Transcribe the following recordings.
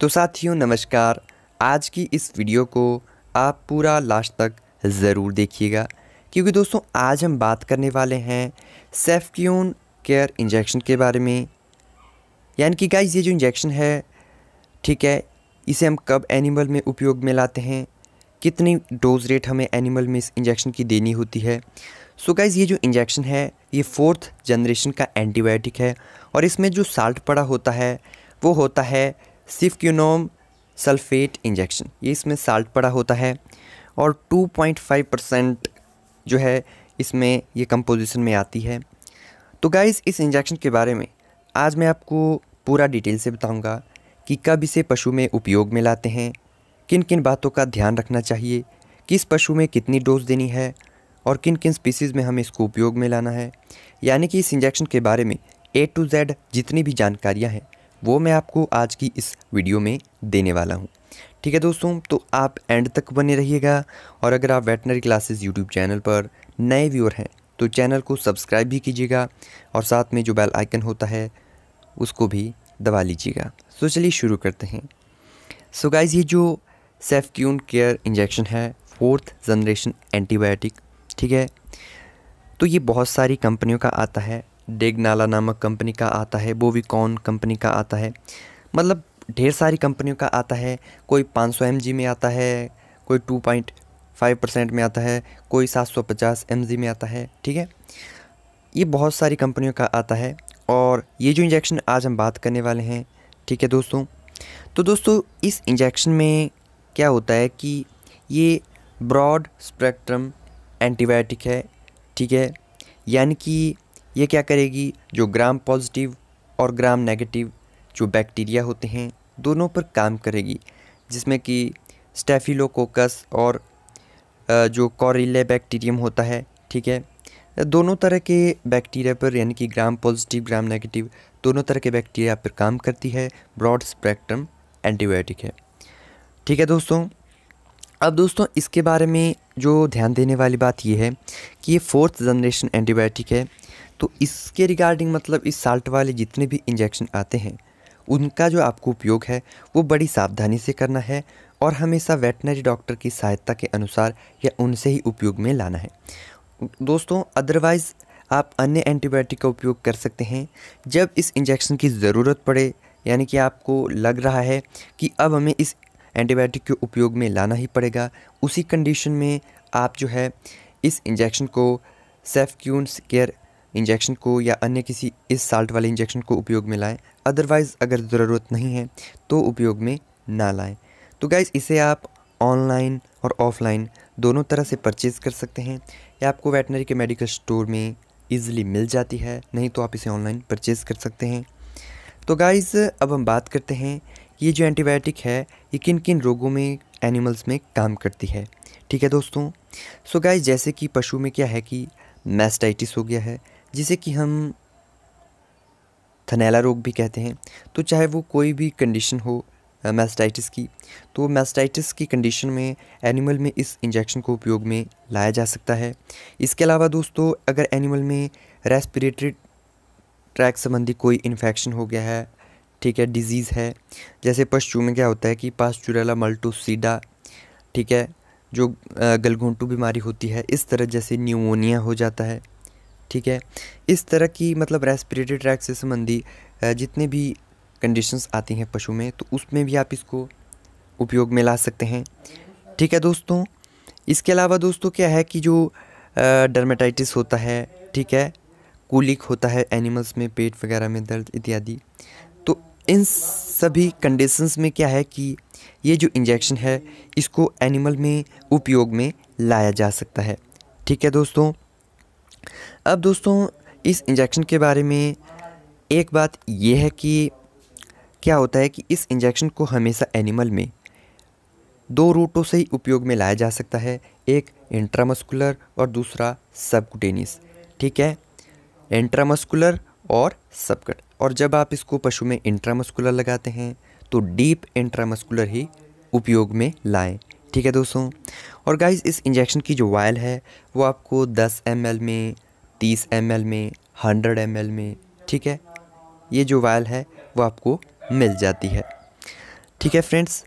तो साथियों नमस्कार आज की इस वीडियो को आप पूरा लास्ट तक ज़रूर देखिएगा क्योंकि दोस्तों आज हम बात करने वाले हैं सेफक्यून केयर इंजेक्शन के बारे में यानी कि गाइस ये जो इंजेक्शन है ठीक है इसे हम कब एनिमल में उपयोग में लाते हैं कितनी डोज रेट हमें एनिमल में इस इंजेक्शन की देनी होती है सो so गाइज़ ये जो इंजेक्शन है ये फोर्थ जनरेशन का एंटीबायोटिक है और इसमें जो साल्ट पड़ा होता है वो होता है सिफ्क्यूनोम सल्फेट इंजेक्शन ये इसमें साल्ट पड़ा होता है और 2.5 परसेंट जो है इसमें ये कंपोजिशन में आती है तो गाइज़ इस इंजेक्शन के बारे में आज मैं आपको पूरा डिटेल से बताऊंगा कि कब इसे पशु में उपयोग में लाते हैं किन किन बातों का ध्यान रखना चाहिए किस पशु में कितनी डोज देनी है और किन किन स्पीसीज़ में हमें इसको उपयोग में लाना है यानी कि इस इंजेक्शन के बारे में ए टू जेड जितनी भी जानकारियाँ हैं वो मैं आपको आज की इस वीडियो में देने वाला हूँ ठीक है दोस्तों तो आप एंड तक बने रहिएगा और अगर आप वेटनरी क्लासेस यूट्यूब चैनल पर नए व्यूअर हैं तो चैनल को सब्सक्राइब भी कीजिएगा और साथ में जो बेल आइकन होता है उसको भी दबा लीजिएगा तो चलिए शुरू करते हैं सो so गाइज़ ये जो सेफक्यून केयर इंजेक्शन है फोर्थ जनरेशन एंटीबायोटिक ठीक है तो ये बहुत सारी कंपनियों का आता है डेग नाला नामक कंपनी का आता है वो भी कौन कंपनी का आता है मतलब ढेर सारी कंपनियों का आता है कोई 500 सौ में आता है कोई 2.5 परसेंट में आता है कोई 750 सौ में आता है ठीक है ये बहुत सारी कंपनियों का आता है और ये जो इंजेक्शन आज हम बात करने वाले हैं ठीक है दोस्तों तो दोस्तों इस इंजेक्शन में क्या होता है कि ये ब्रॉड स्पेक्ट्रम एंटीबायोटिक है ठीक है यानी कि ये क्या करेगी जो ग्राम पॉजिटिव और ग्राम नेगेटिव जो बैक्टीरिया होते हैं दोनों पर काम करेगी जिसमें कि स्टेफिलोकोकस और जो कॉरिले बैक्टीरियम होता है ठीक है दोनों तरह के बैक्टीरिया पर यानी कि ग्राम पॉजिटिव ग्राम नेगेटिव दोनों तरह के बैक्टीरिया पर काम करती है ब्रॉड स्पेक्ट्रम एंटीबायोटिक है ठीक है दोस्तों अब दोस्तों इसके बारे में जो ध्यान देने वाली बात यह है कि ये फोर्थ जनरेशन एंटीबायोटिक है तो इसके रिगार्डिंग मतलब इस साल्ट वाले जितने भी इंजेक्शन आते हैं उनका जो आपको उपयोग है वो बड़ी सावधानी से करना है और हमेशा वेटनरी डॉक्टर की सहायता के अनुसार या उनसे ही उपयोग में लाना है दोस्तों अदरवाइज़ आप अन्य एंटीबायोटिक का उपयोग कर सकते हैं जब इस इंजेक्शन की ज़रूरत पड़े यानी कि आपको लग रहा है कि अब हमें इस एंटीबायोटिक के उपयोग में लाना ही पड़ेगा उसी कंडीशन में आप जो है इस इंजेक्शन को सेफक्यूनस केयर इंजेक्शन को या अन्य किसी इस साल्ट वाले इंजेक्शन को उपयोग में लाएं अदरवाइज़ अगर ज़रूरत नहीं है तो उपयोग में ना लाएं तो गाइज़ इसे आप ऑनलाइन और ऑफलाइन दोनों तरह से परचेज़ कर सकते हैं या आपको वेटनरी के मेडिकल स्टोर में ईज़िली मिल जाती है नहीं तो आप इसे ऑनलाइन परचेज़ कर सकते हैं तो गाइज़ अब हम बात करते हैं ये जो एंटीबायोटिक है ये किन किन रोगों में एनिमल्स में काम करती है ठीक है दोस्तों सो गाइस जैसे कि पशु में क्या है कि मैस्टाइटिस हो गया है जिसे कि हम थनैला रोग भी कहते हैं तो चाहे वो कोई भी कंडीशन हो मैस्टाइटिस की तो मैस्टाइटिस की कंडीशन में एनिमल में इस इंजेक्शन को उपयोग में लाया जा सकता है इसके अलावा दोस्तों अगर एनिमल में रेस्पिरेटरी ट्रैक संबंधी कोई इन्फेक्शन हो गया है ठीक है डिजीज़ है जैसे पशु में क्या होता है कि पास्चुरला मल्टोसीडा ठीक है जो गलघोंटू बीमारी होती है इस तरह जैसे न्यूमोनिया हो जाता है ठीक है इस तरह की मतलब रेस्पिरेटरी ट्रैक से संबंधी जितने भी कंडीशंस आती हैं पशु में तो उसमें भी आप इसको उपयोग में ला सकते हैं ठीक है दोस्तों इसके अलावा दोस्तों क्या है कि जो डर्मेटाइटिस होता है ठीक है कूलिक होता है एनिमल्स में पेट वगैरह में दर्द इत्यादि इन सभी कंडीशंस में क्या है कि ये जो इंजेक्शन है इसको एनिमल में उपयोग में लाया जा सकता है ठीक है दोस्तों अब दोस्तों इस इंजेक्शन के बारे में एक बात यह है कि क्या होता है कि इस इंजेक्शन को हमेशा एनिमल में दो रूटों से ही उपयोग में लाया जा सकता है एक इंट्रामस्कुलर और दूसरा सबकुटेनियस ठीक है इंट्रामस्कुलर और सबकट और जब आप इसको पशु में इंट्रामस्कुलर लगाते हैं तो डीप इंट्रामस्कुलर ही उपयोग में लाएं ठीक है दोस्तों और गाइज इस इंजेक्शन की जो वायल है वो आपको 10 एम में 30 एम में 100 एम में ठीक है ये जो वायल है वो आपको मिल जाती है ठीक है फ्रेंड्स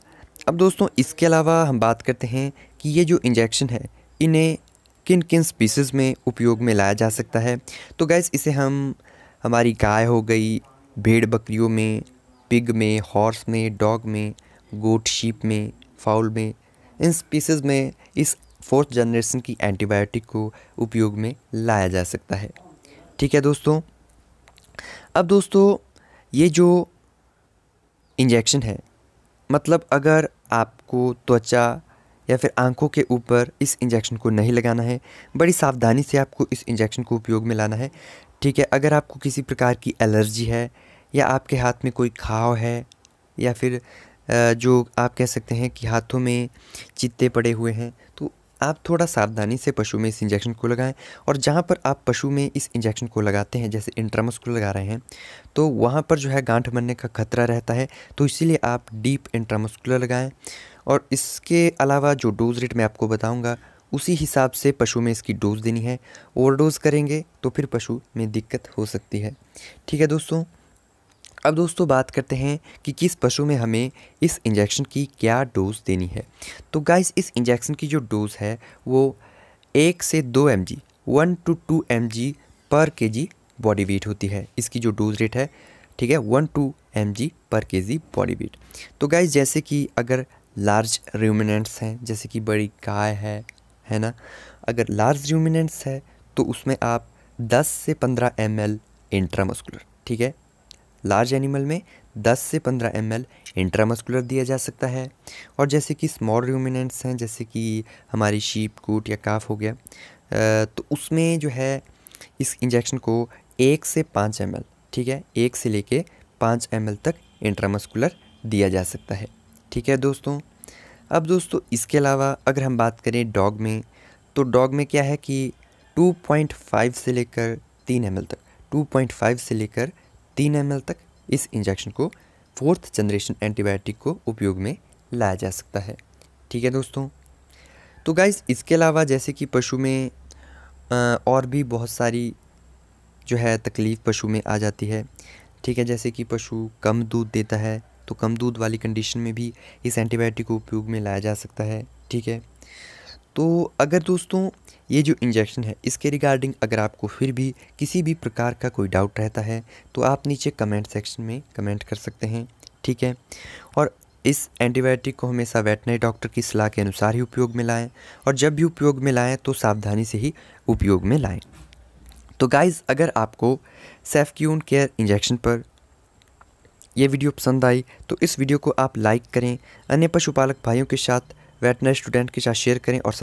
अब दोस्तों इसके अलावा हम बात करते हैं कि ये जो इंजेक्शन है इन्हें किन किन स्पीसीज़ में उपयोग में लाया जा सकता है तो गैस इसे हम हमारी गाय हो गई भेड़ बकरियों में पिग में हॉर्स में डॉग में गोट शीप में फाउल में इन स्पीसीज़ में इस फोर्थ जनरेशन की एंटीबायोटिक को उपयोग में लाया जा सकता है ठीक है दोस्तों अब दोस्तों ये जो इंजेक्शन है मतलब अगर आपको त्वचा या फिर आंखों के ऊपर इस इंजेक्शन को नहीं लगाना है बड़ी सावधानी से आपको इस इंजेक्शन को उपयोग में लाना है ठीक है अगर आपको किसी प्रकार की एलर्जी है या आपके हाथ में कोई घाव है या फिर जो आप कह सकते हैं कि हाथों में चित्ते पड़े हुए हैं तो आप थोड़ा सावधानी से पशु में इस इंजेक्शन को लगाएं और जहाँ पर आप पशु में इस इंजेक्शन को लगाते हैं जैसे इंट्रामस को लगा रहे हैं तो वहाँ पर जो है गांठ बनने का खतरा रहता है तो इसीलिए आप डीप इंट्रामस्कुलर लगाएं और इसके अलावा जो डोज़ रेट मैं आपको बताऊँगा उसी हिसाब से पशु में इसकी डोज़ देनी है ओवरडोज़ करेंगे तो फिर पशु में दिक्कत हो सकती है ठीक है दोस्तों अब दोस्तों बात करते हैं कि किस पशु में हमें इस इंजेक्शन की क्या डोज़ देनी है तो गाइस इस इंजेक्शन की जो डोज़ है वो एक से दो m g one to two m g per k g body wait होती है इसकी जो डोज रेट है ठीक है one two m g per k g body weight तो गाइज जैसे कि अगर लार्ज र्यूमिनेंट्स हैं जैसे कि बड़ी गाय है है ना अगर लार्ज र्यूमिनेंट्स है तो उसमें आप 10 से 15 एम एल इंट्रामस्कुलर ठीक है लार्ज एनिमल में 10 से 15 एम एल इंट्रामस्कुलर दिया जा सकता है और जैसे कि स्मॉल र्यूमिनेंट्स हैं जैसे कि हमारी शीप कूट या काफ हो गया तो उसमें जो है इस इंजेक्शन को एक से पाँच एम ठीक है एक से लेके पाँच एम तक इंट्रामस्कुलर दिया जा सकता है ठीक है दोस्तों अब दोस्तों इसके अलावा अगर हम बात करें डॉग में तो डॉग में क्या है कि 2.5 से लेकर तीन एम तक 2.5 से लेकर तीन एम तक इस इंजेक्शन को फोर्थ जनरेशन एंटीबायोटिक को उपयोग में लाया जा सकता है ठीक है दोस्तों तो गाइज इसके अलावा जैसे कि पशु में और भी बहुत सारी जो है तकलीफ़ पशु में आ जाती है ठीक है जैसे कि पशु कम दूध देता है तो कम दूध वाली कंडीशन में भी इस एंटीबायोटिक को उपयोग में लाया जा सकता है ठीक है तो अगर दोस्तों ये जो इंजेक्शन है इसके रिगार्डिंग अगर आपको फिर भी किसी भी प्रकार का कोई डाउट रहता है तो आप नीचे कमेंट सेक्शन में कमेंट कर सकते हैं ठीक है और इस एंटीबायोटिक को हमेशा वेटनरी डॉक्टर की सलाह के अनुसार ही उपयोग में लाएं और जब भी उपयोग में लाएं तो सावधानी से ही उपयोग में लाएं तो गाइज़ अगर आपको सेफ्क्यून केयर इंजेक्शन पर ये वीडियो पसंद आई तो इस वीडियो को आप लाइक करें अन्य पशुपालक भाइयों के साथ वेटनरी स्टूडेंट के साथ शेयर करें और